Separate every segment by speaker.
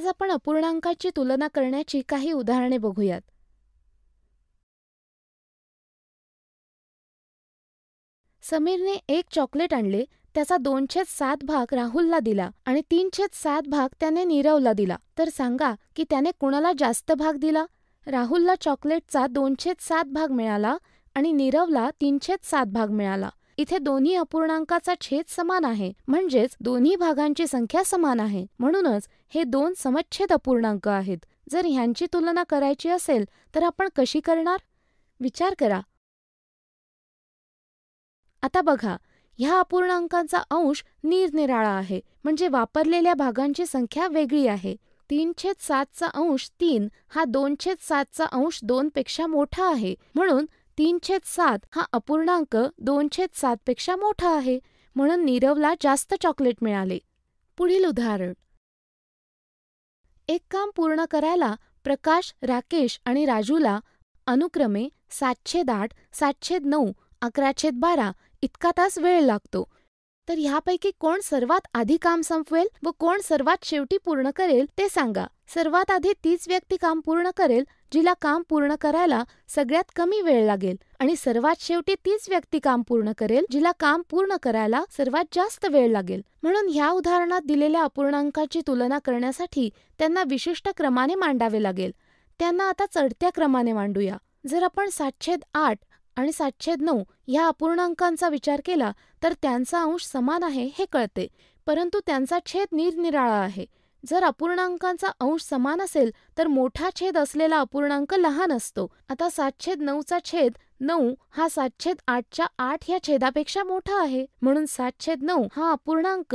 Speaker 1: आज आपण अपूर्णांकाची तुलना करण्याची काही उदाहरणे बघूयात समीरने एक चॉकलेट आणले त्याचा दोनशेच सात भाग राहुलला दिला आणि तीनशेत सात भाग त्याने नीरवला दिला तर सांगा की त्याने कुणाला जास्त भाग दिला राहुलला चॉकलेटचा दोनशेत सात भाग मिळाला आणि नीरवला तीनशेच सात भाग मिळाला इथे दोन्ही अपूर्णांकाचा छेद समान आहे म्हणजेच दोन्ही भागांची संख्या समान आहे म्हणूनच हे दोन समच्छेद अपूर्णांक आहेत जर ह्यांची तुलना करायची असेल तर आपण कशी करणार विचार करा आता बघा ह्या अपूर्णांकांचा अंश निरनिराळा आहे म्हणजे वापरलेल्या भागांची संख्या वेगळी आहे तीन छेद सातचा अंश तीन हा दोन छेद सातचा अंश दोनपेक्षा मोठा आहे म्हणून तीन छेद सात हा अपूर्णांक दोन छेद सात पेक्षा मोठा आहे म्हणून नीरवला जास्त चॉकलेट मिळाले पुढील उदाहरण एक काम पूर्ण करायला प्रकाश राकेश आणि राजूला अनुक्रमे सातशे आठ सातशे नऊ छेद बारा इतका तास वेळ लागतो तर ह्यापैकी कोण सर्वात आधी काम संपवेल व कोण सर्वात शेवटी पूर्ण करेल ते सांगा सर्वात आधी तीच व्यक्ती काम पूर्ण करेल जिला काम पूर्ण करायला सगळ्यात कमी वेळ लागेल आणि सर्वात शेवटी तीच व्यक्ती काम पूर्ण करेल जिला काम पूर्ण करायला सर्वात जास्त वेळ लागेल म्हणून ह्या उदाहरणात दिलेल्या अपूर्णांकाची तुलना करण्यासाठी त्यांना विशिष्ट क्रमाने मांडावे लागेल त्यांना आता चढत्या क्रमाने मांडूया जर आपण सातशेद आठ आणि सातशेद नऊ ह्या अपूर्णांकांचा विचार केला तर त्यांचा अंश समान आहे हे कळते परंतु त्यांचा छेद निरनिराळा आहे जर अपूर्णांकांचा अंश समान असेल तर मोठा छेद असलेला अपूर्णांक लहान असतो आता सात छेद नऊचा छेद नऊ हा सातछेद आठच्या आठ या छेदापेक्षा मोठा आहे म्हणून छेद नऊ हा अपूर्णांक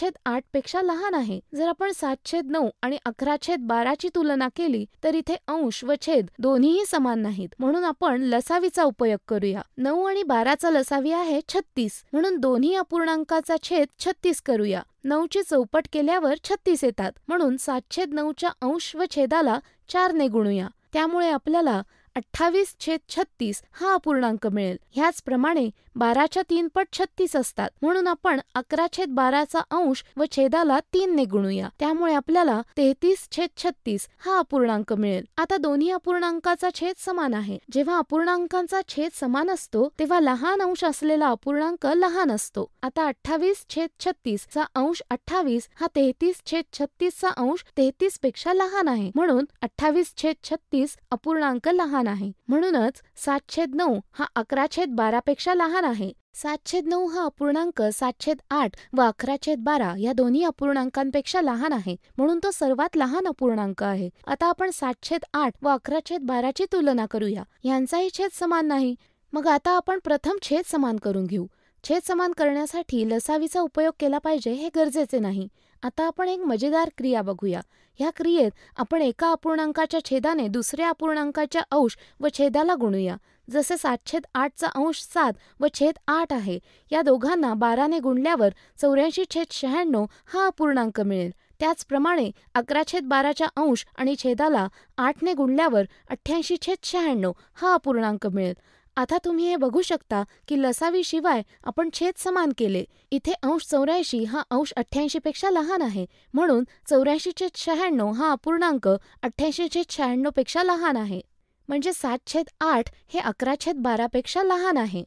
Speaker 1: छेद आठ पेक्षा लहान आहे जर आपण छेद नऊ आणि अकरा छेद बाराची तुलना केली तर इथे अंश व छेद दोन्हीही समान नाहीत म्हणून आपण लसावीचा उपयोग करूया नऊ आणि बाराचा लसावी आहे छत्तीस म्हणून दोन्ही अपूर्णांकाचा छेद छत्तीस करूया नऊची चौपट केल्यावर छत्तीस येतात म्हणून सातशेद नऊच्या अंश व छेदाला चारने गुणूया त्यामुळे आपल्याला अठ्ठावीस छेद छत्तीस हा अपूर्णांक मिळेल ह्याचप्रमाणे बाराच्या तीन पट छत्तीस असतात म्हणून आपण अकरा छेद बाराचा अंश व छेदाला तीन ने गुणूया त्यामुळे आपल्याला तेहतीस छेद छत्तीस हा अपूर्णांक मिळेल आता दोन्ही अपूर्णांकाचा छेद समान आहे जेव्हा अपूर्णांकांचा छेद समान असतो तेव्हा लहान अंश असलेला अपूर्णांक लहान असतो आता अठ्ठावीस छेद छत्तीस चा अंश अठ्ठावीस हा तेहतीस छेद छत्तीस चा अंश तेहतीस पेक्षा लहान आहे म्हणून अठ्ठावीस छेद छत्तीस अपूर्णांक लहान लहान आहे म्हणूनच छेद नऊ हा अकरा छेद बारापेक्षा लहान आहे सात छेद नऊ हा अपूर्णांक सात छेद आठ व अकरा छेद बारा या दोन्ही अपूर्णांकांपेक्षा लहान आहे म्हणून तो सर्वात लहान अपूर्णांक आहे आता आपण सात छेद आठ व अकरा छेद बाराची तुलना करूया यांचाही छेद समान नाही मग आता आपण प्रथम छेद समान करून घेऊ छेद समान करण्यासाठी लसावीचा उपयोग केला पाहिजे हे गरजेचे नाही आता आपण एक मजेदार क्रिया बघूया ह्या क्रियेत आपण एका अपूर्णांकाच्या छेदाने दुसऱ्या अपूर्णांकाच्या अंश व छेदाला गुणूया जसे छेद आठचा अंश सात व छेद आठ आहे या दोघांना बाराने गुणल्यावर चौऱ्याऐंशी छेद शहाण्णव हा अपूर्णांक मिळेल त्याचप्रमाणे अकरा छेद बाराच्या अंश आणि छेदाला आठने गुणल्यावर अठ्ठ्याऐंशी छेद शहाण्णव हा अपूर्णांक मिळेल आता तुम्ही हे बघू शकता की लसावीशिवाय आपण छेद समान केले इथे अंश चौऱ्याऐंशी हा अंश पेक्षा लहान आहे म्हणून चौऱ्याऐंशी छेद शहाण्णव हा अपूर्णांक अठ्ठ्याऐंशी छेद पेक्षा लहान आहे म्हणजे सात छेद आठ हे अकरा छेद बारापेक्षा लहान आहे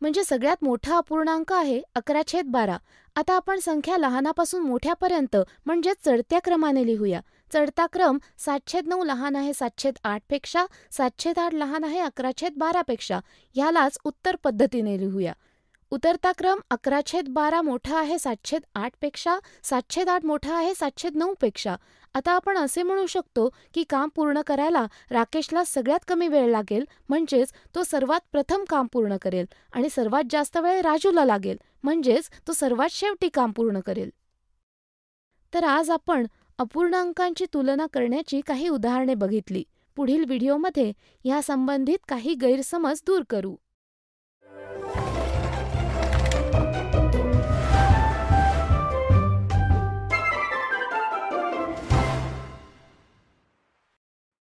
Speaker 1: म्हणजे सगळ्यात मोठा अपूर्णांक आहे अकरा छेद बारा आता आपण संख्या लहानापासून मोठ्यापर्यंत म्हणजे चढत्या क्रमाने लिहूया चढता क्रम सातशेद नऊ लहान आहे आठ पेक्षा सातशे आठ लहान आहे अकराशेत पेक्षा ह्यालाच उत्तर पद्धतीने लिहूया उतरता क्रम छेद बारा मोठा आहे सातशेद पेक्षा सातशे आठ मोठा आहे नऊ पेक्षा आता आपण असे म्हणू शकतो की काम पूर्ण करायला राकेशला सगळ्यात कमी वेळ लागेल म्हणजेच तो सर्वात प्रथम काम पूर्ण करेल आणि सर्वात जास्त वेळ राजूला लागेल म्हणजेच तो सर्वात शेवटी काम पूर्ण करेल तर आज आपण अपूर्णांकांची तुलना करण्याची काही उदाहरणे बघितली पुढील व्हिडिओमध्ये संबंधित काही गैरसमज दूर करू